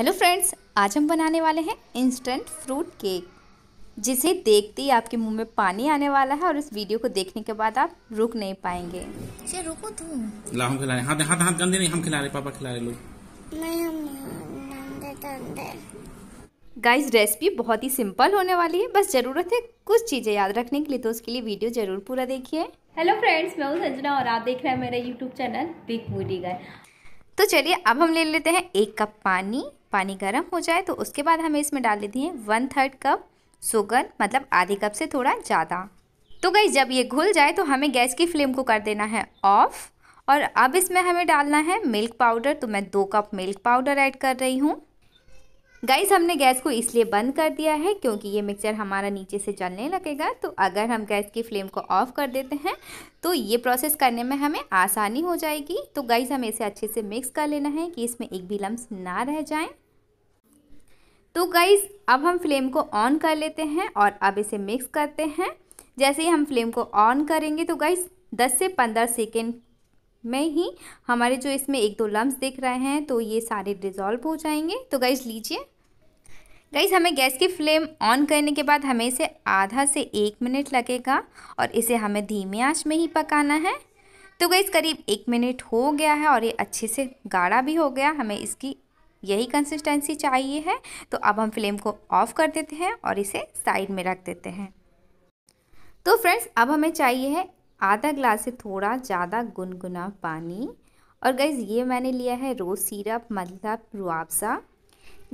Hello friends आज हम बनाने वाले हैं इंस्टेंट फ्रूट केक जिसे देखते ही आपके मुंह में पानी आने वाला है और इस वीडियो को देखने के बाद आप रुक नहीं पाएंगे गाइज अच्छा, रुको तो। ला हम खिला रहे हाथ हाथ हाथ गंदे नहीं हम खिला रहे पापा खिला रहे लोग गाइस रेसिपी बहुत ही सिंपल होने वाली है बस ज़रूरत है कुछ चीज़ें याद रखने के लिए तो उसके लिए वीडियो ज़रूर पूरा देखिए हेलो फ्रेंड्स मैं हूँ संजना और आप देख रहे हैं मेरा YouTube channel big buddy guy तो चलिए अब हम ले लेते हैं एक कप पानी पानी गर्म हो जाए तो उसके बाद हमें इसमें डाल देती हैं वन थर्ड कप शुगर मतलब आधे कप से थोड़ा ज़्यादा तो गई जब ये घुल जाए तो हमें गैस की फ्लेम को कर देना है ऑफ़ और अब इसमें हमें डालना है मिल्क पाउडर तो मैं दो कप मिल्क पाउडर ऐड कर रही हूँ गैस हमने गैस को इसलिए बंद कर दिया है क्योंकि ये मिक्सचर हमारा नीचे से जलने लगेगा तो अगर हम गैस की फ्लेम को ऑफ़ कर देते हैं तो ये प्रोसेस करने में हमें आसानी हो जाएगी तो गैस हमें इसे अच्छे से मिक्स कर लेना है कि इसमें एक भी लम्ब ना रह जाएं तो गाइज़ अब हम फ्लेम को ऑन कर लेते हैं और अब इसे मिक्स करते हैं जैसे ही हम फ्लेम को ऑन करेंगे तो गाइज़ 10 से 15 सेकेंड में ही हमारे जो इसमें एक दो लम्ब दिख रहे हैं तो ये सारे डिजॉल्व हो जाएंगे तो गाइज़ लीजिए गाइज़ हमें गैस की फ्लेम ऑन करने के बाद हमें इसे आधा से एक मिनट लगेगा और इसे हमें धीमी आंच में ही पकाना है तो गई करीब एक मिनट हो गया है और ये अच्छे से गाढ़ा भी हो गया हमें इसकी यही कंसिस्टेंसी चाहिए है तो अब हम फ्लेम को ऑफ़ कर देते हैं और इसे साइड में रख देते हैं तो फ्रेंड्स अब हमें चाहिए है आधा ग्लास से थोड़ा ज़्यादा गुनगुना पानी और गैस ये मैंने लिया है रोज़ सिरप मतलब रुआबसा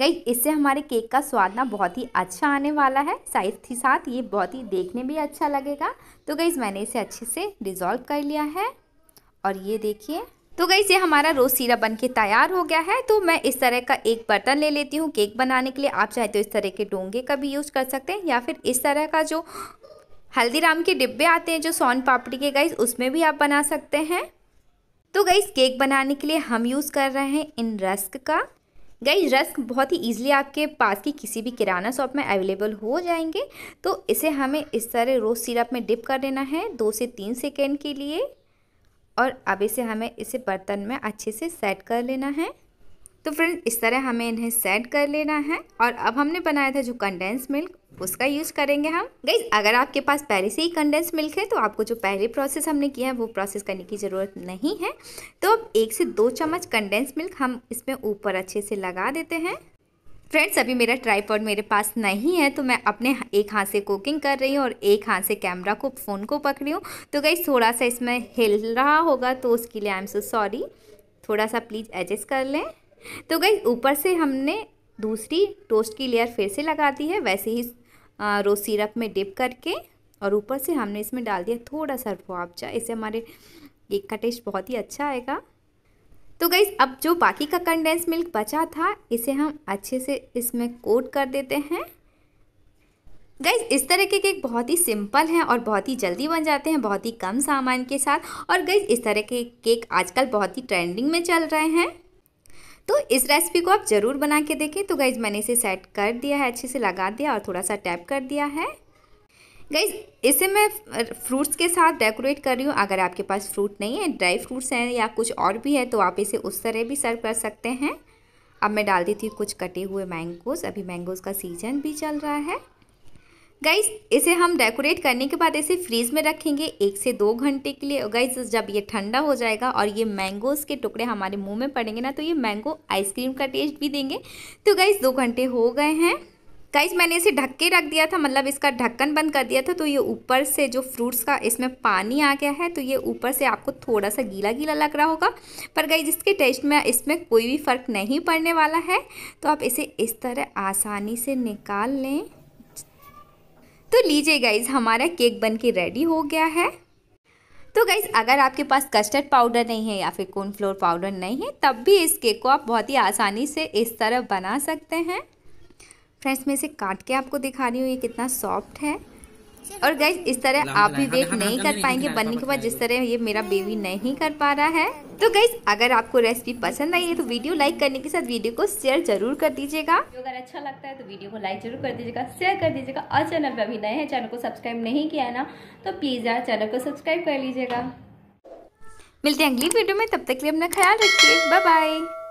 गई इससे हमारे केक का स्वाद ना बहुत ही अच्छा आने वाला है साइज ही साथ ये बहुत ही देखने में अच्छा लगेगा तो गई मैंने इसे अच्छे से डिज़ोल्व कर लिया है और ये देखिए तो गई ये हमारा रोज़ सीरा बन के तैयार हो गया है तो मैं इस तरह का एक बर्तन ले लेती हूँ केक बनाने के लिए आप चाहे तो इस तरह के डोंगे का भी यूज़ कर सकते हैं या फिर इस तरह का जो हल्दीराम के डिब्बे आते हैं जो सोन पापड़ी के गाइस उसमें भी आप बना सकते हैं तो गाइस केक बनाने के लिए हम यूज़ कर रहे हैं इन रस्क का गाइस रस्क बहुत ही ईजिली आपके पास की किसी भी किराना शॉप में अवेलेबल हो जाएंगे तो इसे हमें इस तरह रोज़ सिरप में डिप कर देना है दो से तीन सेकेंड के लिए और अब इसे हमें इसे बर्तन में अच्छे से सेट कर लेना है तो फ्रेंड इस तरह हमें इन्हें सेट कर लेना है और अब हमने बनाया था जो कंडेंस मिल्क उसका यूज़ करेंगे हम गई अगर आपके पास पहले से ही कंडेंस मिल्क है तो आपको जो पहले प्रोसेस हमने किया है वो प्रोसेस करने की ज़रूरत नहीं है तो अब एक से दो चम्मच कंडेंस मिल्क हम इसमें ऊपर अच्छे से लगा देते हैं फ्रेंड्स अभी मेरा ट्राईपॉड मेरे पास नहीं है तो मैं अपने एक हाथ से कुकिंग कर रही हूँ और एक हाथ से कैमरा को फ़ोन को पकड़ी हूँ तो गई थोड़ा सा इसमें हिल रहा होगा तो उसके लिए आई एम सो सॉरी थोड़ा सा प्लीज़ एडजस्ट कर लें तो गई ऊपर से हमने दूसरी टोस्ट की लेयर फिर से लगा दी है वैसे ही रोज सिरप में डिप करके और ऊपर से हमने इसमें डाल दिया थोड़ा सा रुआबजा इससे हमारे केक का टेस्ट बहुत ही अच्छा आएगा तो गई अब जो बाकी का कंडेंस मिल्क बचा था इसे हम अच्छे से इसमें कोट कर देते हैं गाइज इस तरह के केक बहुत ही सिंपल हैं और बहुत ही जल्दी बन जाते हैं बहुत ही कम सामान के साथ और गाइज इस तरह के केक आजकल बहुत ही ट्रेंडिंग में चल रहे हैं तो इस रेसिपी को आप ज़रूर बना के देखें तो गाइज मैंने इसे सेट कर दिया है अच्छे से लगा दिया और थोड़ा सा टैप कर दिया है गाइज इसे मैं फ्रूट्स के साथ डेकोरेट कर रही हूँ अगर आपके पास फ्रूट नहीं है ड्राई फ्रूट्स हैं या कुछ और भी है तो आप इसे उस तरह भी सर्व कर सकते हैं अब मैं डाल देती हूँ कुछ कटे हुए मैंगोज़ अभी मैंगोज़ का सीजन भी चल रहा है गाइज इसे हम डेकोरेट करने के बाद इसे फ्रीज़ में रखेंगे एक से दो घंटे के लिए गाइज जब ये ठंडा हो जाएगा और ये मैंगोज़ के टुकड़े हमारे मुंह में पड़ेंगे ना तो ये मैंगो आइसक्रीम का टेस्ट भी देंगे तो गाइज दो घंटे हो गए हैं गाइज मैंने इसे ढक के रख दिया था मतलब इसका ढक्कन बंद कर दिया था तो ये ऊपर से जो फ्रूट्स का इसमें पानी आ गया है तो ये ऊपर से आपको थोड़ा सा गीला गीला लग रहा होगा पर गाइज इसके टेस्ट में इसमें कोई भी फ़र्क नहीं पड़ने वाला है तो आप इसे इस तरह आसानी से निकाल लें तो लीजिए गाइज हमारा केक बन के रेडी हो गया है तो गाइज़ अगर आपके पास कस्टर्ड पाउडर नहीं है या फिर कॉर्नफ्लोर पाउडर नहीं है तब भी इस केक को आप बहुत ही आसानी से इस तरह बना सकते हैं फ्रेंड्स मैं इसे काट के आपको दिखा रही हूँ ये कितना सॉफ्ट है और गाइज इस तरह आप भी वेट नहीं कर पाएंगे बनने के बाद जिस तरह ये मेरा बेबी नहीं कर पा रहा है तो गाइज अगर आपको रेसिपी पसंद आई है तो वीडियो लाइक करने के साथ वीडियो को शेयर जरूर कर दीजिएगा अगर अच्छा लगता है तो वीडियो को लाइक जरूर कर दीजिएगा शेयर कर दीजिएगा और चैनल पर अभी नए हैं चैनल को सब्सक्राइब नहीं किया ना तो प्लीज़ यार चैनल को सब्सक्राइब कर लीजिएगा मिलते हैं अगली वीडियो में तब तक के लिए अपना ख्याल रखिए बाय बाय